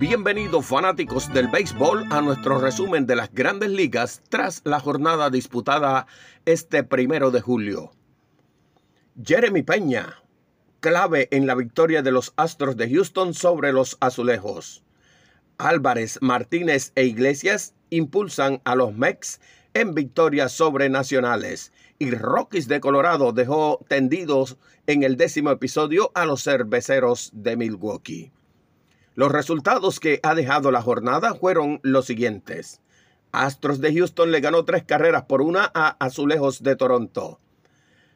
Bienvenidos fanáticos del béisbol a nuestro resumen de las grandes ligas tras la jornada disputada este primero de julio. Jeremy Peña, clave en la victoria de los Astros de Houston sobre los Azulejos. Álvarez, Martínez e Iglesias impulsan a los Mex en victorias sobre Nacionales. Y Rockies de Colorado dejó tendidos en el décimo episodio a los cerveceros de Milwaukee. Los resultados que ha dejado la jornada fueron los siguientes. Astros de Houston le ganó tres carreras por una a Azulejos de Toronto.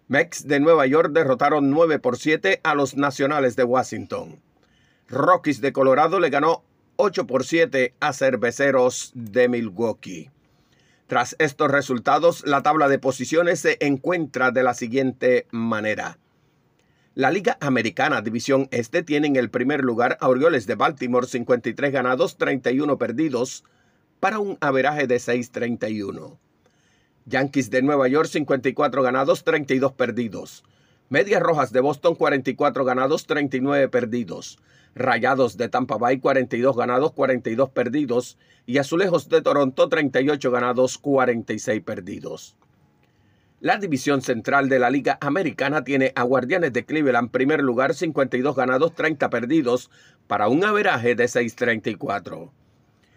Mex de Nueva York derrotaron 9 por 7 a los Nacionales de Washington. Rockies de Colorado le ganó 8 por 7 a Cerveceros de Milwaukee. Tras estos resultados, la tabla de posiciones se encuentra de la siguiente manera. La Liga Americana División Este tiene en el primer lugar a Orioles de Baltimore 53 ganados, 31 perdidos para un averaje de 6.31. Yankees de Nueva York 54 ganados, 32 perdidos. Medias Rojas de Boston 44 ganados, 39 perdidos. Rayados de Tampa Bay 42 ganados, 42 perdidos. Y Azulejos de Toronto 38 ganados, 46 perdidos. La división central de la Liga Americana tiene a Guardianes de Cleveland primer lugar, 52 ganados, 30 perdidos, para un averaje de 6.34.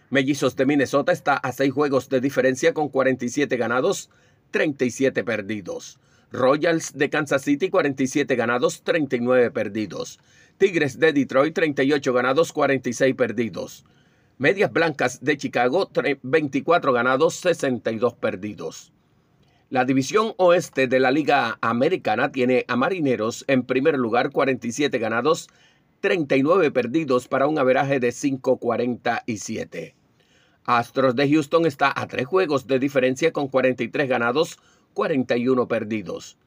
Mellizos de Minnesota está a 6 juegos de diferencia con 47 ganados, 37 perdidos. Royals de Kansas City 47 ganados, 39 perdidos. Tigres de Detroit 38 ganados, 46 perdidos. Medias Blancas de Chicago 24 ganados, 62 perdidos. La división oeste de la Liga Americana tiene a Marineros en primer lugar 47 ganados, 39 perdidos para un averaje de 5.47. Astros de Houston está a tres juegos de diferencia con 43 ganados, 41 perdidos.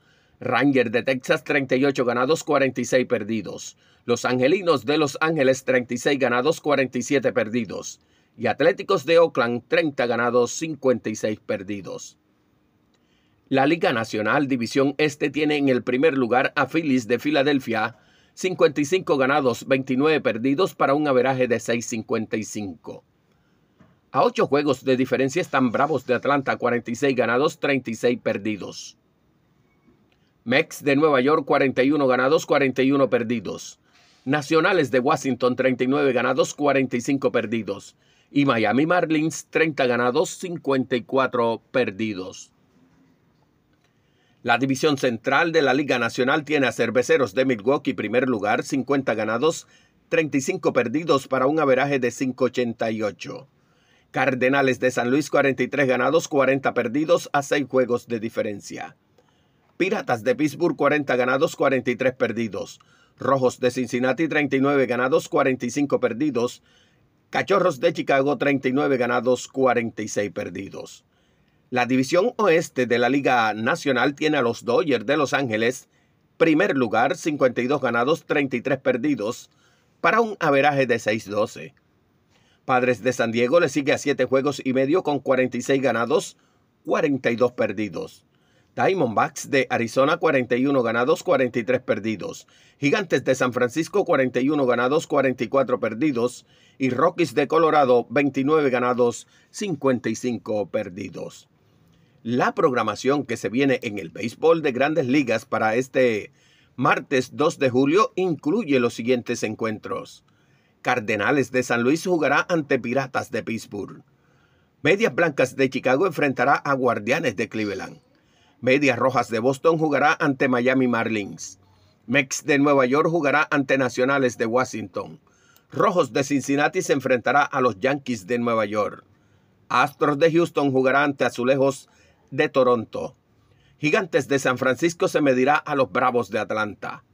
Rangers de Texas 38 ganados, 46 perdidos. Los Angelinos de Los Ángeles 36 ganados, 47 perdidos. Y Atléticos de Oakland 30 ganados, 56 perdidos. La Liga Nacional División Este tiene en el primer lugar a Phillies de Filadelfia, 55 ganados, 29 perdidos para un averaje de 6.55. A 8 juegos de diferencia están Bravos de Atlanta, 46 ganados, 36 perdidos. Mex de Nueva York, 41 ganados, 41 perdidos. Nacionales de Washington, 39 ganados, 45 perdidos. Y Miami Marlins, 30 ganados, 54 perdidos. La división central de la Liga Nacional tiene a Cerveceros de Milwaukee primer lugar, 50 ganados, 35 perdidos para un averaje de 588. Cardenales de San Luis 43 ganados, 40 perdidos a 6 juegos de diferencia. Piratas de Pittsburgh 40 ganados, 43 perdidos. Rojos de Cincinnati 39 ganados, 45 perdidos. Cachorros de Chicago 39 ganados, 46 perdidos. La división oeste de la Liga Nacional tiene a los Dodgers de Los Ángeles, primer lugar, 52 ganados, 33 perdidos, para un averaje de 6-12. Padres de San Diego le sigue a 7 juegos y medio con 46 ganados, 42 perdidos. Diamondbacks de Arizona 41 ganados, 43 perdidos. Gigantes de San Francisco 41 ganados, 44 perdidos. Y Rockies de Colorado 29 ganados, 55 perdidos la programación que se viene en el béisbol de grandes ligas para este martes 2 de julio incluye los siguientes encuentros. Cardenales de San Luis jugará ante Piratas de Pittsburgh. Medias Blancas de Chicago enfrentará a Guardianes de Cleveland. Medias Rojas de Boston jugará ante Miami Marlins. Mex de Nueva York jugará ante Nacionales de Washington. Rojos de Cincinnati se enfrentará a los Yankees de Nueva York. Astros de Houston jugará ante Azulejos de Toronto. Gigantes de San Francisco se medirá a los Bravos de Atlanta.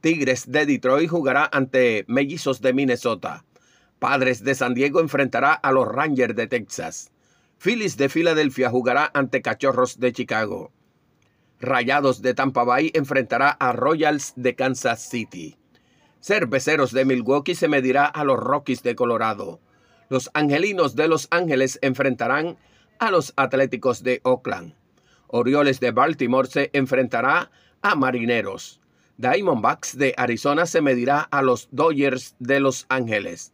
Tigres de Detroit jugará ante Mellizos de Minnesota. Padres de San Diego enfrentará a los Rangers de Texas. Phillies de Filadelfia jugará ante Cachorros de Chicago. Rayados de Tampa Bay enfrentará a Royals de Kansas City. Cerveceros de Milwaukee se medirá a los Rockies de Colorado. Los Angelinos de Los Ángeles enfrentarán a los Atléticos de Oakland. Orioles de Baltimore se enfrentará a Marineros. Diamondbacks de Arizona se medirá a los Dodgers de Los Ángeles.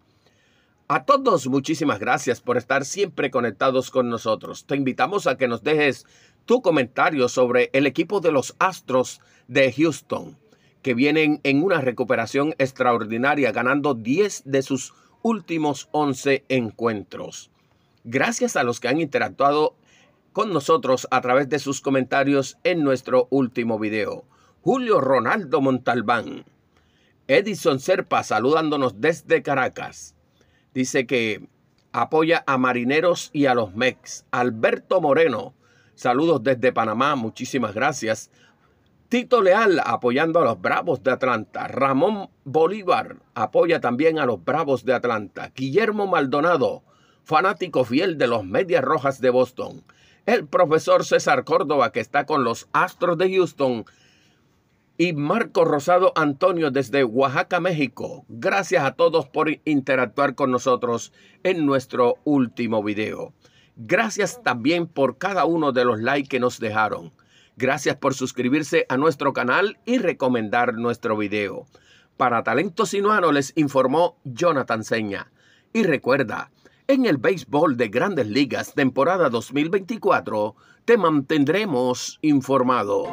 A todos muchísimas gracias por estar siempre conectados con nosotros. Te invitamos a que nos dejes tu comentario sobre el equipo de los Astros de Houston, que vienen en una recuperación extraordinaria, ganando 10 de sus últimos 11 encuentros gracias a los que han interactuado con nosotros a través de sus comentarios en nuestro último video. Julio Ronaldo Montalbán. Edison Serpa saludándonos desde Caracas. Dice que apoya a marineros y a los MEX. Alberto Moreno, saludos desde Panamá, muchísimas gracias. Tito Leal apoyando a los Bravos de Atlanta. Ramón Bolívar apoya también a los Bravos de Atlanta. Guillermo Maldonado fanático fiel de los Medias Rojas de Boston. El profesor César Córdoba, que está con los Astros de Houston. Y Marco Rosado Antonio desde Oaxaca, México. Gracias a todos por interactuar con nosotros en nuestro último video. Gracias también por cada uno de los likes que nos dejaron. Gracias por suscribirse a nuestro canal y recomendar nuestro video. Para Talento Sinuano les informó Jonathan Seña. Y recuerda, en el béisbol de grandes ligas temporada 2024 te mantendremos informado.